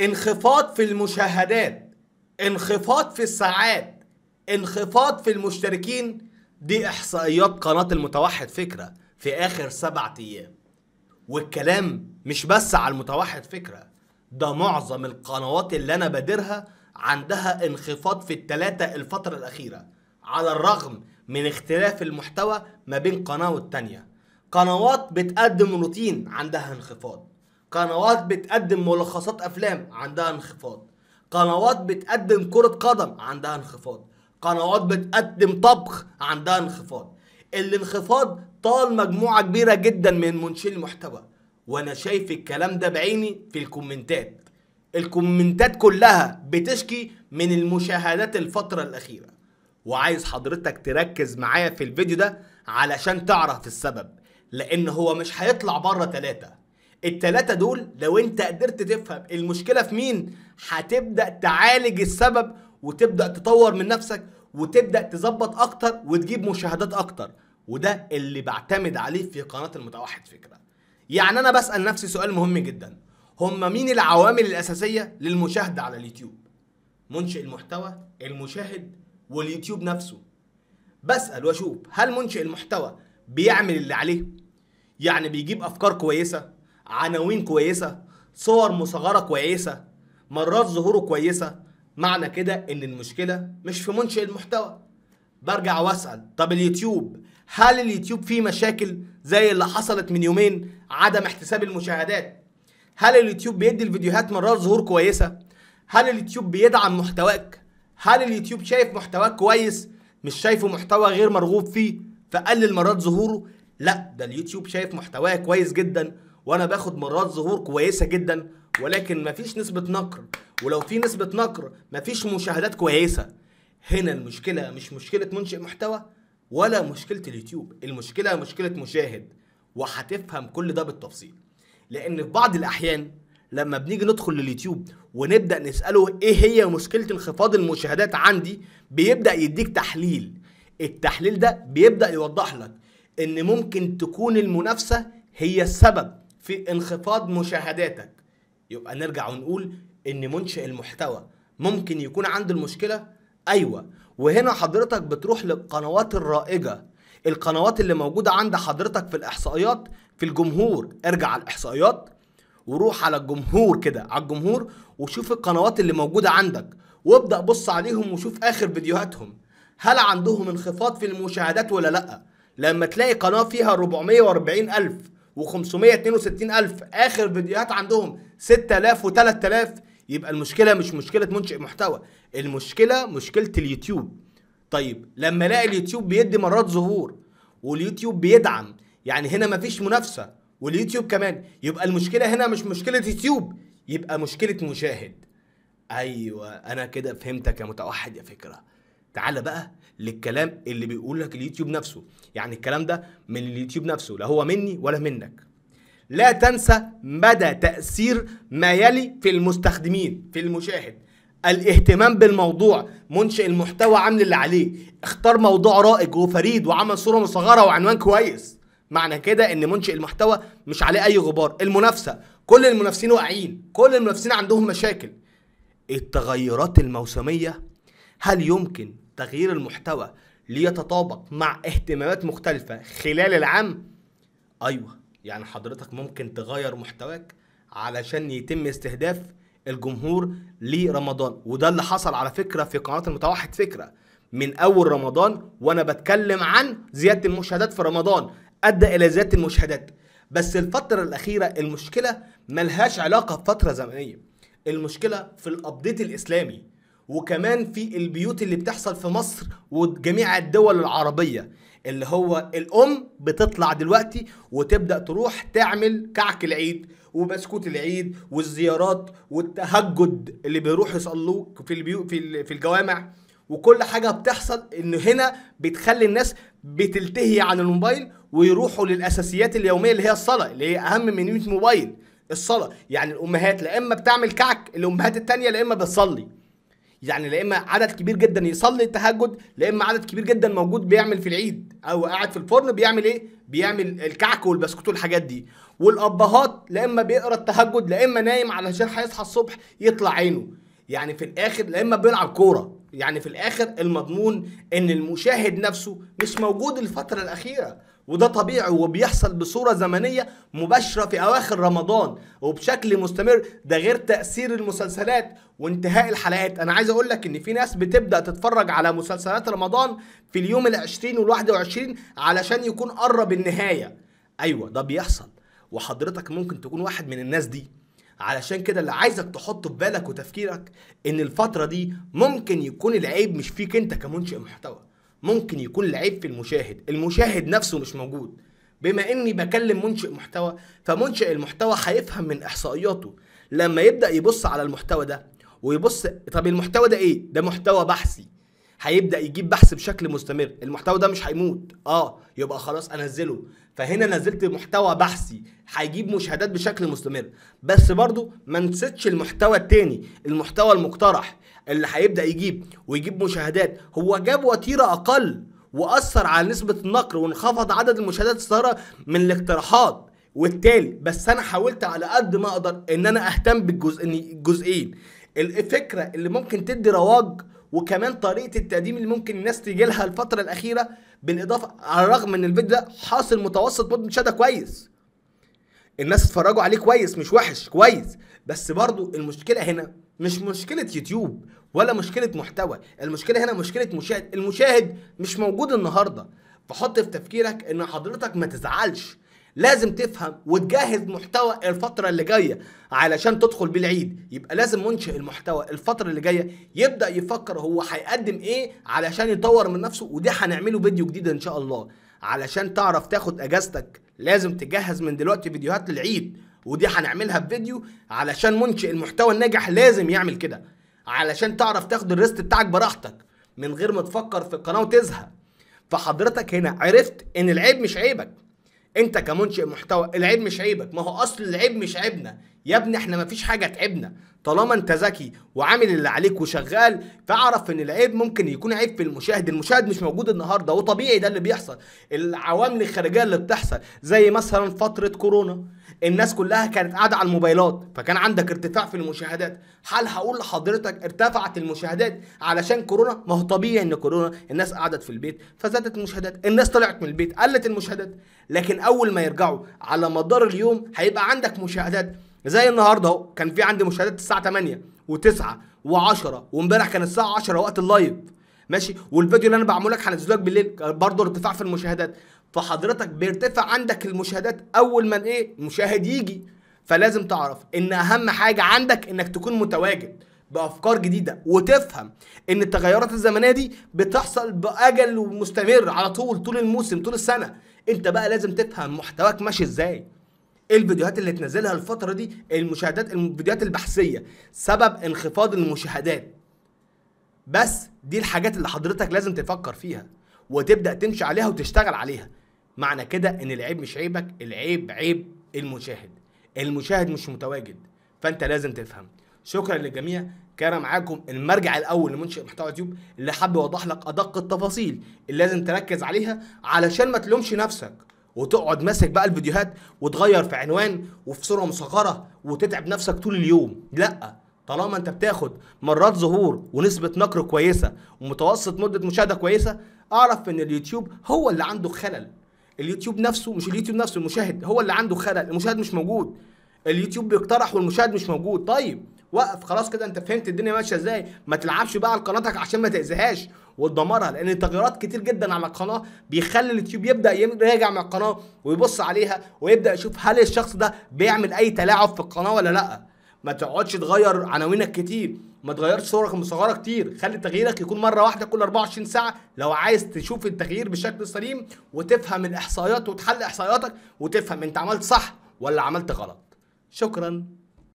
انخفاض في المشاهدات انخفاض في الساعات انخفاض في المشتركين دي احصائيات قناة المتوحد فكرة في اخر سبعة ايام والكلام مش بس على المتوحد فكرة ده معظم القنوات اللي انا بادرها عندها انخفاض في التلاتة الفترة الاخيرة على الرغم من اختلاف المحتوى ما بين قناة والتانية قنوات بتقدم روتين عندها انخفاض قنوات بتقدم ملخصات افلام عندها انخفاض قنوات بتقدم كرة قدم عندها انخفاض قنوات بتقدم طبخ عندها انخفاض الانخفاض طال مجموعة كبيرة جدا من منشئي المحتوى وانا شايف الكلام ده بعيني في الكومنتات الكومنتات كلها بتشكي من المشاهدات الفترة الأخيرة وعايز حضرتك تركز معايا في الفيديو ده علشان تعرف السبب لأن هو مش هيطلع بره تلاتة التلاتة دول لو انت قدرت تفهم المشكلة في مين هتبدأ تعالج السبب وتبدأ تطور من نفسك وتبدأ تظبط أكتر وتجيب مشاهدات أكتر وده اللي بعتمد عليه في قناة المتوحد فكرة يعني أنا بسأل نفسي سؤال مهم جدا هم مين العوامل الأساسية للمشاهدة على اليوتيوب منشئ المحتوى المشاهد واليوتيوب نفسه بسأل واشوف هل منشئ المحتوى بيعمل اللي عليه يعني بيجيب أفكار كويسة عناوين كويسه صور مصغره كويسه مرات ظهوره كويسه معنى كده ان المشكله مش في منشئ المحتوى برجع واسال طب اليوتيوب هل اليوتيوب فيه مشاكل زي اللي حصلت من يومين عدم احتساب المشاهدات هل اليوتيوب بيدي الفيديوهات مرات ظهور كويسه هل اليوتيوب بيدعم محتواك هل اليوتيوب شايف محتواك كويس مش شايفه محتوى غير مرغوب فيه فقلل مرات ظهوره لا ده اليوتيوب شايف محتواه كويس جدا وانا باخد مرات ظهور كويسه جدا ولكن مفيش نسبه نقر ولو في نسبه نقر مفيش مشاهدات كويسه هنا المشكله مش مشكله منشئ محتوى ولا مشكله اليوتيوب المشكله مشكله مشاهد وهتفهم كل ده بالتفصيل لان في بعض الاحيان لما بنيجي ندخل لليوتيوب ونبدا نساله ايه هي مشكله انخفاض المشاهدات عندي بيبدا يديك تحليل التحليل ده بيبدا يوضح لك ان ممكن تكون المنافسه هي السبب في انخفاض مشاهداتك يبقى نرجع ونقول ان منشئ المحتوى ممكن يكون عنده المشكله ايوه وهنا حضرتك بتروح للقنوات الرائجه القنوات اللي موجوده عند حضرتك في الاحصائيات في الجمهور ارجع على الاحصائيات وروح على الجمهور كده على الجمهور وشوف القنوات اللي موجوده عندك وابدا بص عليهم وشوف اخر فيديوهاتهم هل عندهم انخفاض في المشاهدات ولا لا لما تلاقي قناه فيها 440 الف و562 الف اخر فيديوهات عندهم 6000 و3000 يبقى المشكله مش مشكله منشئ محتوى المشكله مشكله اليوتيوب طيب لما الاقي اليوتيوب بيدي مرات ظهور واليوتيوب بيدعم يعني هنا مفيش منافسه واليوتيوب كمان يبقى المشكله هنا مش مشكله يوتيوب يبقى مشكله مشاهد ايوه انا كده فهمتك يا متوحد يا فكره تعال بقى للكلام اللي بيقول لك اليوتيوب نفسه يعني الكلام ده من اليوتيوب نفسه لا هو مني ولا منك لا تنسى مدى تأثير ما يلي في المستخدمين في المشاهد الاهتمام بالموضوع منشئ المحتوى عامل اللي عليه اختار موضوع رائج وفريد وعمل صورة مصغرة وعنوان كويس معنى كده ان منشئ المحتوى مش عليه اي غبار المنافسة كل المنافسين واقعين كل المنافسين عندهم مشاكل التغيرات الموسمية هل يمكن تغيير المحتوى ليتطابق مع اهتمامات مختلفة خلال العام أيوه يعني حضرتك ممكن تغير محتواك علشان يتم استهداف الجمهور لرمضان وده اللي حصل على فكرة في قناة المتوحد فكرة من أول رمضان وأنا بتكلم عن زيادة المشاهدات في رمضان أدى إلى زيادة المشاهدات بس الفترة الأخيرة المشكلة ملهاش علاقة بفترة زمنية المشكلة في الأبديت الإسلامي وكمان في البيوت اللي بتحصل في مصر وجميع الدول العربية اللي هو الأم بتطلع دلوقتي وتبدأ تروح تعمل كعك العيد وبسكوت العيد والزيارات والتهجد اللي بيروحوا يصلوه في البيو في في الجوامع وكل حاجه بتحصل ان هنا بتخلي الناس بتلتهي عن الموبايل ويروحوا للاساسيات اليوميه اللي هي الصلاه اللي هي اهم من 100 موبايل الصلاه يعني الامهات لا اما بتعمل كعك الامهات التانيه لا اما بتصلي يعني لا اما عدد كبير جدا يصلي التهجد لا اما عدد كبير جدا موجود بيعمل في العيد او قاعد في الفرن بيعمل ايه بيعمل الكعك والبسكوت والحاجات دي والابهات لا اما بيقرا التهجد لا اما نايم علشان هيصحى الصبح يطلع عينه يعني في الاخر لما بيلعب كوره يعني في الاخر المضمون ان المشاهد نفسه مش موجود الفتره الاخيره وده طبيعي وبيحصل بصوره زمنيه مباشره في اواخر رمضان وبشكل مستمر ده غير تاثير المسلسلات وانتهاء الحلقات انا عايز اقول لك ان في ناس بتبدا تتفرج على مسلسلات رمضان في اليوم ال20 وال21 علشان يكون قرب النهايه ايوه ده بيحصل وحضرتك ممكن تكون واحد من الناس دي علشان كده اللي عايزك تحطه في بالك وتفكيرك ان الفتره دي ممكن يكون العيب مش فيك انت كمنشئ محتوى ممكن يكون العيب في المشاهد المشاهد نفسه مش موجود بما اني بكلم منشئ محتوى فمنشئ المحتوى هيفهم من احصائياته لما يبدا يبص على المحتوى ده ويبص طب المحتوى ده ايه ده محتوى بحثي هيبدا يجيب بحث بشكل مستمر المحتوى ده مش هيموت اه يبقى خلاص انزله فهنا نزلت محتوى بحثي هيجيب مشاهدات بشكل مستمر بس برضو ما نسيتش المحتوى التاني المحتوى المقترح اللي هيبدا يجيب ويجيب مشاهدات هو جاب وتيره اقل واثر على نسبه النقر وانخفض عدد المشاهدات الصغيره من الاقتراحات والتالي بس انا حاولت على قد ما اقدر ان انا اهتم بالجزئين الجزئين الفكره اللي ممكن تدي رواج وكمان طريقه التقديم اللي ممكن الناس تيجي لها الفتره الاخيره بالاضافه على الرغم ان الفيديو ده حاصل متوسط مده مشاهده كويس الناس اتفرجوا عليه كويس مش وحش كويس بس برضو المشكله هنا مش مشكله يوتيوب ولا مشكله محتوى المشكله هنا مشكله مشاهد المشاهد مش موجود النهارده فحط في تفكيرك ان حضرتك ما تزعلش لازم تفهم وتجهز محتوى الفترة اللي جاية علشان تدخل بالعيد يبقى لازم منشئ المحتوى الفترة اللي جاية يبدأ يفكر هو هيقدم ايه علشان يطور من نفسه ودي هنعمله فيديو جديد ان شاء الله علشان تعرف تاخد اجازتك لازم تجهز من دلوقتي فيديوهات للعيد ودي هنعملها بفيديو علشان منشئ المحتوى الناجح لازم يعمل كده علشان تعرف تاخد الريست بتاعك براحتك من غير ما تفكر في القناه وتزهق فحضرتك هنا عرفت ان العيب مش عيبك انت كمنشئ محتوى العيب مش عيبك ما هو اصل العيب مش عيبنا يا ابني احنا مفيش حاجه تعبنا طالما انت ذكي وعامل اللي عليك وشغال فاعرف ان العيب ممكن يكون عيب في المشاهد المشاهد مش موجود النهارده وطبيعي ده اللي بيحصل العوامل الخارجيه اللي بتحصل زي مثلا فتره كورونا الناس كلها كانت قاعده على الموبايلات فكان عندك ارتفاع في المشاهدات هل هقول لحضرتك ارتفعت المشاهدات علشان كورونا ما هو طبيعي ان كورونا الناس قعدت في البيت فزادت المشاهدات الناس طلعت من البيت قلت المشاهدات لكن اول ما يرجعوا على مدار اليوم هيبقى عندك مشاهدات زي النهارده اهو كان في عندي مشاهدات الساعه 8 و9 و10 وامبارح كان الساعه 10 وقت اللايف ماشي والفيديو اللي انا بعمله لك هنزله لك بالليل برضه ارتفاع في المشاهدات فحضرتك بيرتفع عندك المشاهدات اول ما ايه مشاهد يجي فلازم تعرف ان اهم حاجه عندك انك تكون متواجد بافكار جديده وتفهم ان التغيرات الزمنيه دي بتحصل باجل ومستمر على طول طول الموسم طول السنه انت بقى لازم تفهم محتواك ماشي ازاي الفيديوهات اللي تنزلها الفتره دي المشاهدات الفيديوهات البحثيه سبب انخفاض المشاهدات بس دي الحاجات اللي حضرتك لازم تفكر فيها وتبدا تمشي عليها وتشتغل عليها معنى كده ان العيب مش عيبك العيب عيب المشاهد المشاهد مش متواجد فانت لازم تفهم شكرا للجميع كان معاكم المرجع الاول لمنشئ محتوى يوتيوب اللي حب يوضح لك ادق التفاصيل اللي لازم تركز عليها علشان ما تلومش نفسك وتقعد ماسك بقى الفيديوهات وتغير في عنوان وفي صوره مصغره وتتعب نفسك طول اليوم لا طالما انت بتاخد مرات ظهور ونسبه نقر كويسه ومتوسط مده مشاهده كويسه اعرف ان اليوتيوب هو اللي عنده خلل اليوتيوب نفسه مش اليوتيوب نفسه المشاهد هو اللي عنده خلل المشاهد مش موجود اليوتيوب بيقترح والمشاهد مش موجود طيب وقف خلاص كده انت فهمت الدنيا ماشيه ازاي ما تلعبش بقى على قناتك عشان ما تاذيهاش وتدمرها لان التغييرات كتير جدا على القناه بيخلي اليوتيوب يبدا يراجع مع القناه ويبص عليها ويبدا يشوف هل الشخص ده بيعمل اي تلاعب في القناه ولا لا ما تقعدش تغير عناوينك كتير ما تغيرش صورك المصغره كتير خلي تغييرك يكون مره واحده كل 24 ساعه لو عايز تشوف التغيير بشكل سليم وتفهم الاحصائيات وتحل احصائياتك وتفهم انت عملت صح ولا عملت غلط شكرا